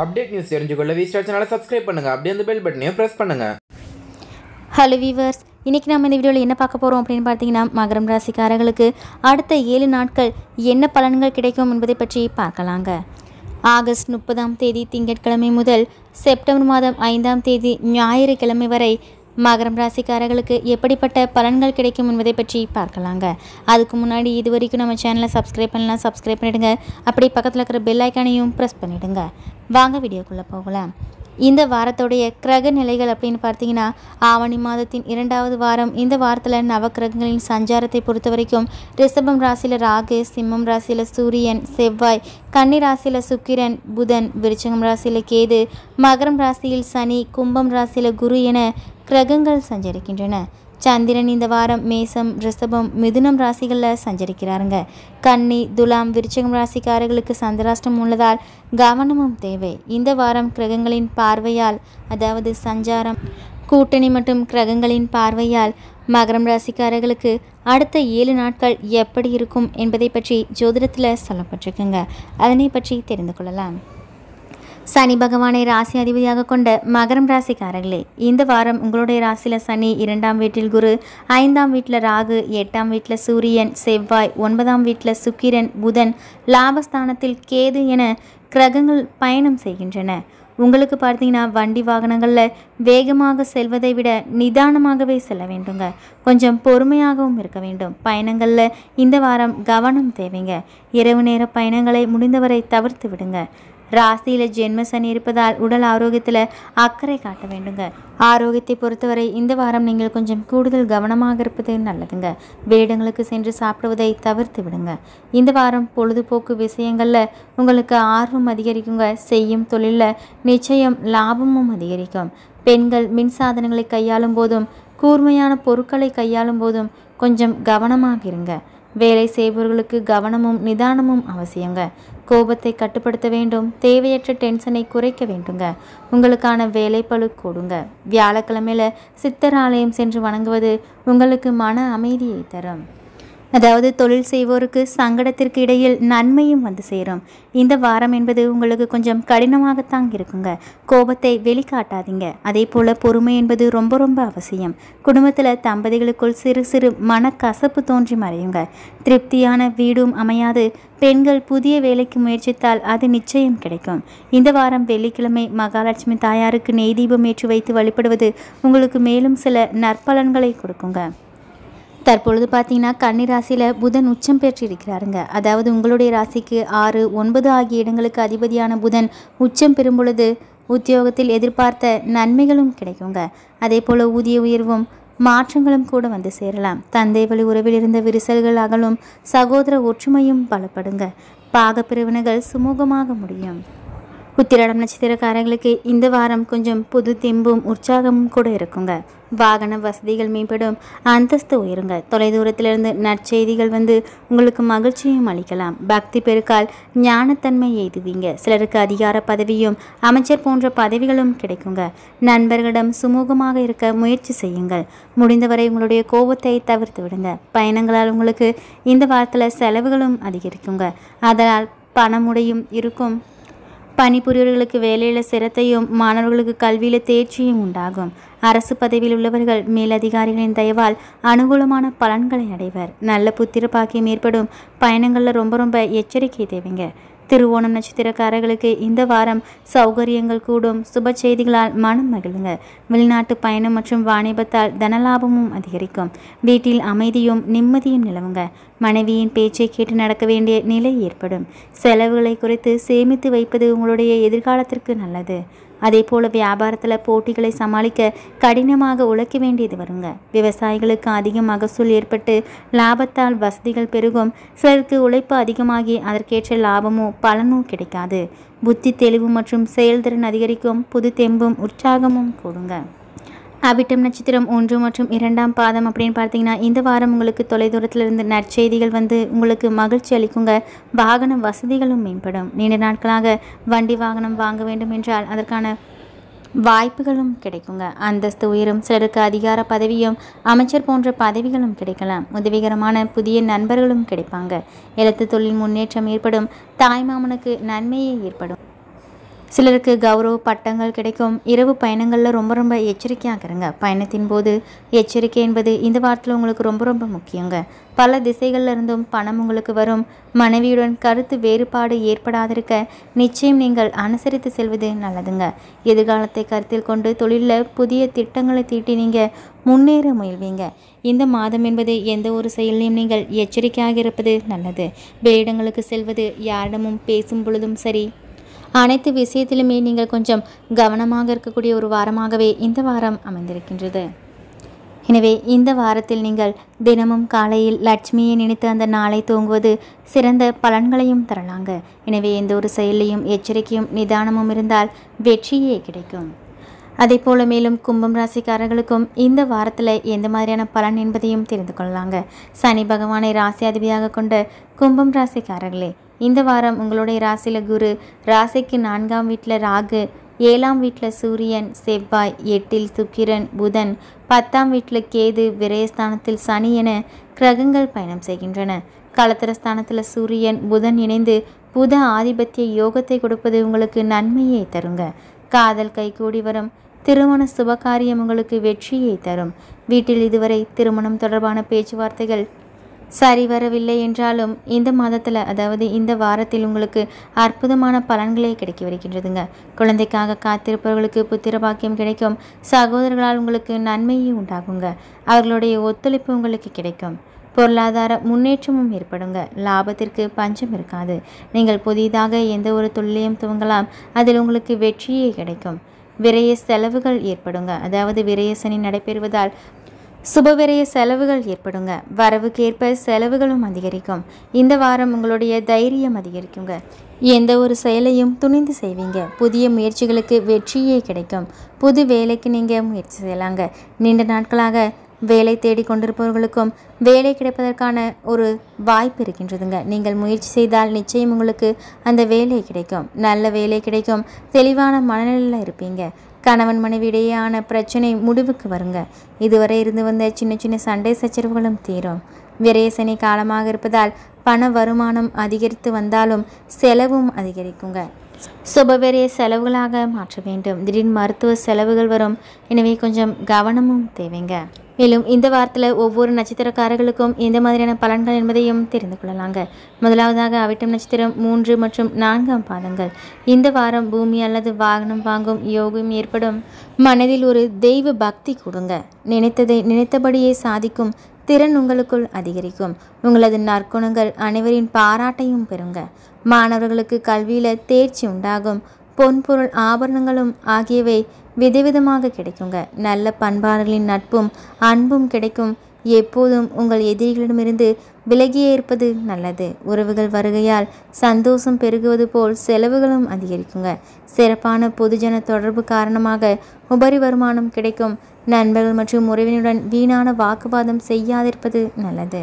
update news தெரிஞ்சுக்கொள்ள வி சேனலை சப்ஸ்கிரைப் பண்ணுங்கள் அப்படியே அந்த பெல் பட்டனையும் ப்ரெஸ் பண்ணுங்கள் ஹலோ வீவர்ஸ் இன்றைக்கி நம்ம இந்த வீடியோவில் என்ன பார்க்க போகிறோம் அப்படின்னு பார்த்தீங்கன்னா மகரம் ராசிக்காரர்களுக்கு அடுத்த ஏழு நாட்கள் என்ன பலன்கள் கிடைக்கும் என்பதை பற்றி பார்க்கலாங்க ஆகஸ்ட் முப்பதாம் தேதி திங்கட்கிழமை முதல் செப்டம்பர் மாதம் ஐந்தாம் தேதி ஞாயிறு கிழமை வரை மகரம் ராசிக்காரர்களுக்கு எப்படிப்பட்ட பலன்கள் கிடைக்கும் என்பதை பற்றி பார்க்கலாங்க அதுக்கு முன்னாடி இது வரைக்கும் நம்ம சேனலை சப்ஸ்கிரைப் பண்ணலாம் சப்ஸ்கிரைப் பண்ணிவிடுங்க அப்படி பக்கத்தில் இருக்கிற பெல்லைக்கானையும் ப்ரெஸ் பண்ணிவிடுங்க வாங்க வீடியோக்குள்ளே போகலாம் இந்த வாரத்துடைய கிரக நிலைகள் அப்படின்னு பார்த்தீங்கன்னா ஆவணி மாதத்தின் இரண்டாவது வாரம் இந்த வாரத்தில் நவக்கிரகங்களின் சஞ்சாரத்தை பொறுத்த வரைக்கும் ரிஷபம் ராசியில் ராகு சிம்மம் ராசியில் சூரியன் செவ்வாய் கன்னி ராசியில் சுக்கிரன் புதன் விருச்சகம் ராசியில் கேது மகரம் ராசியில் சனி கும்பம் ராசியில் குரு என கிரகங்கள் சஞ்சரிக்கின்றன சந்திரன் இந்த வாரம் மேசம் ரிஷபம் மிதுனம் ராசிகளில் சஞ்சரிக்கிறாருங்க கன்னி துலாம் விருச்சகம் ராசிக்காரர்களுக்கு சந்திராஷ்டம் உள்ளதால் கவனமும் தேவை இந்த வாரம் கிரகங்களின் பார்வையால் அதாவது சஞ்சாரம் கூட்டணி மற்றும் கிரகங்களின் பார்வையால் மகரம் ராசிக்காரர்களுக்கு அடுத்த ஏழு நாட்கள் எப்படி இருக்கும் என்பதை பற்றி ஜோதிடத்தில் சொல்லப்பட்டிருக்குங்க அதனை பற்றி தெரிந்து கொள்ளலாம் சனி பகவானை ராசி அதிபதியாக கொண்ட மகரம் ராசிக்காரர்களே இந்த வாரம் உங்களுடைய ராசியில் சனி இரண்டாம் வீட்டில் குரு ஐந்தாம் வீட்டில் ராகு எட்டாம் வீட்டில் சூரியன் செவ்வாய் ஒன்பதாம் வீட்டில் சுக்கிரன் புதன் லாபஸ்தானத்தில் கேது என கிரகங்கள் பயணம் செய்கின்றன உங்களுக்கு பார்த்தீங்கன்னா வண்டி வாகனங்களில் வேகமாக செல்வதை விட நிதானமாகவே செல்ல வேண்டுங்க கொஞ்சம் பொறுமையாகவும் இருக்க வேண்டும் பயணங்களில் இந்த வாரம் கவனம் தேவைங்க இரவு நேர பயணங்களை முடிந்தவரை தவிர்த்து விடுங்க ராசியில் ஜென்ம சனி இருப்பதால் உடல் ஆரோக்கியத்தில் அக்கறை காட்ட வேண்டுங்க ஆரோக்கியத்தை பொறுத்தவரை இந்த வாரம் நீங்கள் கொஞ்சம் கூடுதல் கவனமாக இருப்பது நல்லதுங்க வேடங்களுக்கு சென்று சாப்பிடுவதை தவிர்த்து விடுங்க இந்த வாரம் பொழுதுபோக்கு விஷயங்களில் உங்களுக்கு ஆர்வம் அதிகரிக்குங்க செய்யும் தொழிலில் நிச்சயம் லாபமும் அதிகரிக்கும் பெண்கள் மின் சாதனங்களை கையாளும் போதும் கூர்மையான பொருட்களை கையாளும் போதும் கொஞ்சம் கவனமாக இருங்க வேலை செய்பவர்களுக்கு கவனமும் நிதானமும் அவசியங்க கோபத்தை கட்டுப்படுத்த வேண்டும் தேவையற்ற டென்ஷனை குறைக்க வேண்டுங்க உங்களுக்கான பழு கொடுங்க வியாழக்கிழமையில் சித்தர் ஆலயம் சென்று வணங்குவது உங்களுக்கு மன அமைதியை தரும் அதாவது தொழில் செய்வோருக்கு சங்கடத்திற்கு இடையில் நன்மையும் வந்து சேரும் இந்த வாரம் என்பது உங்களுக்கு கொஞ்சம் கடினமாகத்தான் இருக்குங்க கோபத்தை வெளிக்காட்டாதீங்க அதே போல் பொறுமை என்பது ரொம்ப ரொம்ப அவசியம் குடும்பத்தில் தம்பதிகளுக்குள் சிறு சிறு மனக்கசப்பு தோன்றி மறையுங்க திருப்தியான வீடும் அமையாது பெண்கள் புதிய வேலைக்கு முயற்சித்தால் அது நிச்சயம் கிடைக்கும் இந்த வாரம் வெள்ளிக்கிழமை மகாலட்சுமி தாயாருக்கு நெய் தீபம் ஏற்றி வைத்து வழிபடுவது உங்களுக்கு மேலும் சில நற்பலன்களை கொடுக்குங்க தற்பொழுது பார்த்தீங்கன்னா கன்னிராசியில் புதன் உச்சம் பெற்றிருக்கிறாருங்க அதாவது உங்களுடைய ராசிக்கு ஆறு ஒன்பது ஆகிய இடங்களுக்கு அதிபதியான புதன் உச்சம் பெறும் பொழுது உத்தியோகத்தில் எதிர்பார்த்த நன்மைகளும் கிடைக்குங்க அதே போல் ஊதிய உயர்வும் மாற்றங்களும் கூட வந்து சேரலாம் தந்தை வழி உறவில் இருந்த விரிசல்கள் அகலும் சகோதர ஒற்றுமையும் பலப்படுங்க பாகப்பிரிவினைகள் சுமூகமாக முடியும் உத்திராடம் நட்சத்திரக்காரங்களுக்கு இந்த வாரம் கொஞ்சம் புது தெம்பும் உற்சாகமும் கூட இருக்குங்க வாகன வசதிகள் மேம்படும் அந்தஸ்து உயருங்க தொலைதூரத்திலிருந்து நற்செய்திகள் வந்து உங்களுக்கு மகிழ்ச்சியும் அளிக்கலாம் பக்தி பெருக்கால் ஞானத்தன்மை எய்துவீங்க சிலருக்கு அதிகார பதவியும் அமைச்சர் போன்ற பதவிகளும் கிடைக்குங்க நண்பர்களிடம் சுமூகமாக இருக்க முயற்சி செய்யுங்கள் முடிந்தவரை உங்களுடைய கோபத்தை தவிர்த்து விடுங்க பயணங்களால் உங்களுக்கு இந்த வாரத்தில் செலவுகளும் அதிகரிக்குங்க அதனால் பணமுடையும் இருக்கும் பணிபுரியவர்களுக்கு வேலையில் சிரத்தையும் மாணவர்களுக்கு கல்வியில் தேர்ச்சியும் உண்டாகும் அரசு பதவியில் உள்ளவர்கள் மேலதிகாரிகளின் தயவால் அனுகூலமான பலன்களை அடைவர் நல்ல புத்திர பாக்கியம் ஏற்படும் பயணங்களில் ரொம்ப ரொம்ப எச்சரிக்கை தேவைங்க திருவோணம் நட்சத்திரக்காரர்களுக்கு இந்த வாரம் சௌகரியங்கள் கூடும் சுப செய்திகளால் மனம் மகிழுங்க வெளிநாட்டு பயணம் மற்றும் வாணிபத்தால் தனலாபமும் அதிகரிக்கும் வீட்டில் அமைதியும் நிம்மதியும் நிலவுங்க மனைவியின் பேச்சை கேட்டு நடக்க வேண்டிய நிலை ஏற்படும் செலவுகளை குறைத்து சேமித்து வைப்பது உங்களுடைய எதிர்காலத்திற்கு நல்லது அதே போல வியாபாரத்தில் போட்டிகளை சமாளிக்க கடினமாக உழைக்க வேண்டியது வருங்க விவசாயிகளுக்கு அதிக மகசூல் ஏற்பட்டு லாபத்தால் வசதிகள் பெருகும் சிலருக்கு உழைப்பு அதிகமாகி அதற்கேற்ற லாபமோ பலனோ கிடைக்காது புத்தி தெளிவு மற்றும் செயல்திறன் அதிகரிக்கும் புது தெம்பும் உற்சாகமும் கொடுங்க அபிட்டம் நட்சத்திரம் ஒன்று மற்றும் இரண்டாம் பாதம் அப்படின்னு பார்த்தீங்கன்னா இந்த வாரம் உங்களுக்கு தொலைதூரத்திலிருந்து நற்செய்திகள் வந்து உங்களுக்கு மகிழ்ச்சி அளிக்குங்க வாகன வசதிகளும் மேம்படும் நீண்ட நாட்களாக வண்டி வாகனம் வாங்க வேண்டும் என்றால் அதற்கான வாய்ப்புகளும் கிடைக்குங்க அந்தஸ்து உயரும் சிலருக்கு அதிகார பதவியும் அமைச்சர் போன்ற பதவிகளும் கிடைக்கலாம் உதவிகரமான புதிய நண்பர்களும் கிடைப்பாங்க எழுத்து தொழில் முன்னேற்றம் ஏற்படும் தாய்மாமனுக்கு நன்மையே ஏற்படும் சிலருக்கு கௌரவ பட்டங்கள் கிடைக்கும் இரவு பயணங்களில் ரொம்ப ரொம்ப எச்சரிக்கையாக இருங்க பயணத்தின் போது எச்சரிக்கை என்பது இந்த வாரத்தில் உங்களுக்கு ரொம்ப ரொம்ப முக்கியங்க பல திசைகளில் இருந்தும் பணம் உங்களுக்கு வரும் மனைவியுடன் கருத்து வேறுபாடு ஏற்படாதிருக்க நிச்சயம் நீங்கள் அனுசரித்து செல்வது நல்லதுங்க எதிர்காலத்தை கருத்தில் கொண்டு தொழிலில் புதிய திட்டங்களை தீட்டி நீங்கள் முன்னேற முயல்வீங்க இந்த மாதம் என்பது எந்த ஒரு செயலையும் நீங்கள் எச்சரிக்கையாக இருப்பது நல்லது வேடங்களுக்கு செல்வது யாரிடமும் பேசும் பொழுதும் சரி அனைத்து விஷயத்திலுமே நீங்கள் கொஞ்சம் கவனமாக இருக்கக்கூடிய ஒரு வாரமாகவே இந்த வாரம் அமைந்திருக்கின்றது எனவே இந்த வாரத்தில் நீங்கள் தினமும் காலையில் லட்சுமியை நினைத்து அந்த நாளை தூங்குவது சிறந்த பலன்களையும் தரலாங்க எனவே எந்த ஒரு செயலையும் எச்சரிக்கையும் நிதானமும் இருந்தால் வெற்றியே கிடைக்கும் அதே போல் மேலும் கும்பம் ராசிக்காரர்களுக்கும் இந்த வாரத்தில் எந்த மாதிரியான பலன் என்பதையும் தெரிந்து கொள்ளலாங்க சனி பகவானை ராசி அதிபதியாக கொண்ட கும்பம் ராசிக்காரர்களே இந்த வாரம் உங்களுடைய ராசியில் குரு ராசிக்கு நான்காம் வீட்டில் ராகு ஏழாம் வீட்டில் சூரியன் செவ்வாய் எட்டில் சுக்கிரன் புதன் பத்தாம் வீட்டில் கேது விரயஸ்தானத்தில் சனி என கிரகங்கள் பயணம் செய்கின்றன கலத்திரஸ்தானத்தில் சூரியன் புதன் இணைந்து புத ஆதிபத்திய யோகத்தை கொடுப்பது உங்களுக்கு நன்மையை தருங்க காதல் கூடி வரும் திருமண சுபகாரியம் உங்களுக்கு வெற்றியை தரும் வீட்டில் இதுவரை திருமணம் தொடர்பான பேச்சுவார்த்தைகள் சரி வரவில்லை என்றாலும் இந்த மாதத்தில் அதாவது இந்த வாரத்தில் உங்களுக்கு அற்புதமான பலன்களே கிடைக்கி வருகின்றதுங்க குழந்தைக்காக காத்திருப்பவர்களுக்கு புத்திர பாக்கியம் கிடைக்கும் சகோதரர்களால் உங்களுக்கு நன்மையே உண்டாகுங்க அவர்களுடைய ஒத்துழைப்பு உங்களுக்கு கிடைக்கும் பொருளாதார முன்னேற்றமும் ஏற்படுங்க லாபத்திற்கு பஞ்சம் இருக்காது நீங்கள் புதிதாக எந்த ஒரு தொழிலையும் துவங்கலாம் அதில் உங்களுக்கு வெற்றியே கிடைக்கும் விரைய செலவுகள் ஏற்படுங்க அதாவது விரயசனி நடைபெறுவதால் சுபவிரைய செலவுகள் ஏற்படுங்க ஏற்ப செலவுகளும் அதிகரிக்கும் இந்த வாரம் உங்களுடைய தைரியம் அதிகரிக்குங்க எந்த ஒரு செயலையும் துணிந்து செய்வீங்க புதிய முயற்சிகளுக்கு வெற்றியே கிடைக்கும் புது வேலைக்கு நீங்கள் முயற்சி செய்யலாங்க நீண்ட நாட்களாக வேலை தேடி கொண்டிருப்பவர்களுக்கும் வேலை கிடைப்பதற்கான ஒரு வாய்ப்பு இருக்கின்றதுங்க நீங்கள் முயற்சி செய்தால் நிச்சயம் உங்களுக்கு அந்த வேலை கிடைக்கும் நல்ல வேலை கிடைக்கும் தெளிவான மனநிலையில் இருப்பீங்க கணவன் மனைவியிடையேயான பிரச்சனை முடிவுக்கு வருங்க இதுவரை இருந்து வந்த சின்ன சின்ன சண்டை சச்சரவுகளும் தீரும் விரேசனை காலமாக இருப்பதால் பண வருமானம் அதிகரித்து வந்தாலும் செலவும் அதிகரிக்குங்க சுபவேரிய செலவுகளாக மாற்ற வேண்டும் திடீர் மருத்துவ செலவுகள் வரும் எனவே கொஞ்சம் கவனமும் தேவைங்க மேலும் இந்த வாரத்தில் ஒவ்வொரு நட்சத்திரக்காரர்களுக்கும் எந்த மாதிரியான பலன்கள் என்பதையும் தெரிந்து கொள்ளலாங்க முதலாவதாக அவிட்டம் நட்சத்திரம் மூன்று மற்றும் நான்காம் பாதங்கள் இந்த வாரம் பூமி அல்லது வாகனம் வாங்கும் யோகம் ஏற்படும் மனதில் ஒரு தெய்வ பக்தி கொடுங்க நினைத்ததை நினைத்தபடியே சாதிக்கும் திறன் உங்களுக்குள் அதிகரிக்கும் உங்களது நற்குணங்கள் அனைவரின் பாராட்டையும் பெறுங்க மாணவர்களுக்கு கல்வியில் தேர்ச்சி உண்டாகும் பொன்பொருள் ஆபரணங்களும் ஆகியவை விதவிதமாக கிடைக்குங்க நல்ல பண்பாளர்களின் நட்பும் அன்பும் கிடைக்கும் எப்போதும் உங்கள் எதிரிகளிடமிருந்து விலகியே இருப்பது நல்லது உறவுகள் வருகையால் சந்தோஷம் பெருகுவது போல் செலவுகளும் அதிகரிக்குங்க சிறப்பான பொதுஜன தொடர்பு காரணமாக உபரி வருமானம் கிடைக்கும் நண்பர்கள் மற்றும் உறவினருடன் வீணான வாக்குவாதம் செய்யாதிருப்பது நல்லது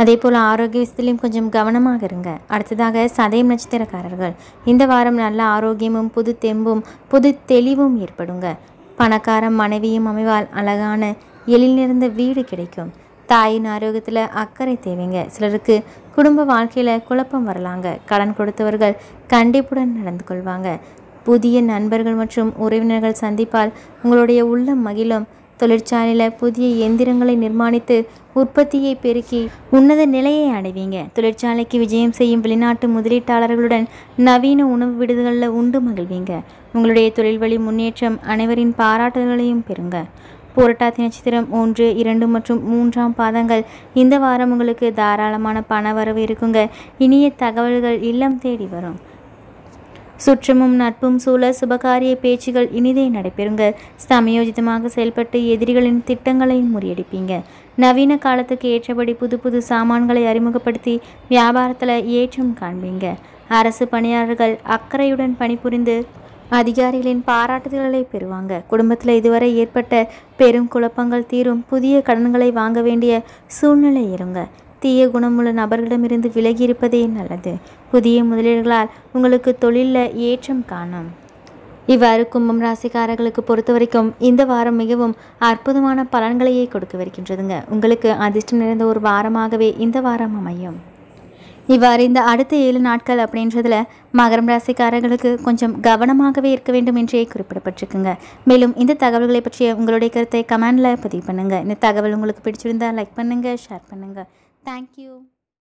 அதே போல் ஆரோக்கிய விஷயத்திலையும் கொஞ்சம் கவனமாக இருங்க அடுத்ததாக சதயம் நட்சத்திரக்காரர்கள் இந்த வாரம் நல்ல ஆரோக்கியமும் புது தெம்பும் புது தெளிவும் ஏற்படுங்க பணக்கார மனைவியும் அமைவால் அழகான எழில் நிறைந்த வீடு கிடைக்கும் தாயின் ஆரோக்கியத்தில் அக்கறை தேவைங்க சிலருக்கு குடும்ப வாழ்க்கையில் குழப்பம் வரலாங்க கடன் கொடுத்தவர்கள் கண்டிப்புடன் நடந்து கொள்வாங்க புதிய நண்பர்கள் மற்றும் உறவினர்கள் சந்திப்பால் உங்களுடைய உள்ளம் மகிழும் தொழிற்சாலையில் புதிய எந்திரங்களை நிர்மாணித்து உற்பத்தியை பெருக்கி உன்னத நிலையை அடைவீங்க தொழிற்சாலைக்கு விஜயம் செய்யும் வெளிநாட்டு முதலீட்டாளர்களுடன் நவீன உணவு விடுதிகளில் உண்டு மகிழ்வீங்க உங்களுடைய தொழில் வழி முன்னேற்றம் அனைவரின் பாராட்டுதல்களையும் பெறுங்க போரட்டாதி நட்சத்திரம் ஒன்று இரண்டு மற்றும் மூன்றாம் பாதங்கள் இந்த வாரம் உங்களுக்கு தாராளமான பண வரவு இருக்குங்க இனிய தகவல்கள் இல்லம் தேடி வரும் சுற்றமும் நட்பும் சூழ சுபகாரிய பேச்சுகள் இனிதே நடைபெறுங்க சமயோஜிதமாக செயல்பட்டு எதிரிகளின் திட்டங்களையும் முறியடிப்பீங்க நவீன காலத்துக்கு ஏற்றபடி புது புது சாமான்களை அறிமுகப்படுத்தி வியாபாரத்தில் ஏற்றம் காண்பீங்க அரசு பணியாளர்கள் அக்கறையுடன் பணிபுரிந்து அதிகாரிகளின் பாராட்டுதல்களை பெறுவாங்க குடும்பத்தில் இதுவரை ஏற்பட்ட பெரும் குழப்பங்கள் தீரும் புதிய கடன்களை வாங்க வேண்டிய சூழ்நிலை இருங்க தீய குணமுள்ள நபர்களிடமிருந்து விலகி இருப்பதே நல்லது புதிய முதலீடுகளால் உங்களுக்கு தொழிலில் ஏற்றம் காணும் இவ்வாறு கும்பம் ராசிக்காரர்களுக்கு பொறுத்த வரைக்கும் இந்த வாரம் மிகவும் அற்புதமான பலன்களையே கொடுக்க வருகின்றதுங்க உங்களுக்கு அதிர்ஷ்டம் நிறைந்த ஒரு வாரமாகவே இந்த வாரம் அமையும் இவ்வாறு இந்த அடுத்த ஏழு நாட்கள் அப்படின்றதுல மகரம் ராசிக்காரர்களுக்கு கொஞ்சம் கவனமாகவே இருக்க வேண்டும் என்றே குறிப்பிடப்பட்டிருக்குங்க மேலும் இந்த தகவல்களை பற்றிய உங்களுடைய கருத்தை கமெண்டில் பதிவு பண்ணுங்கள் இந்த தகவல் உங்களுக்கு பிடிச்சிருந்தால் லைக் பண்ணுங்கள் ஷேர் பண்ணுங்கள் தேங்க்யூ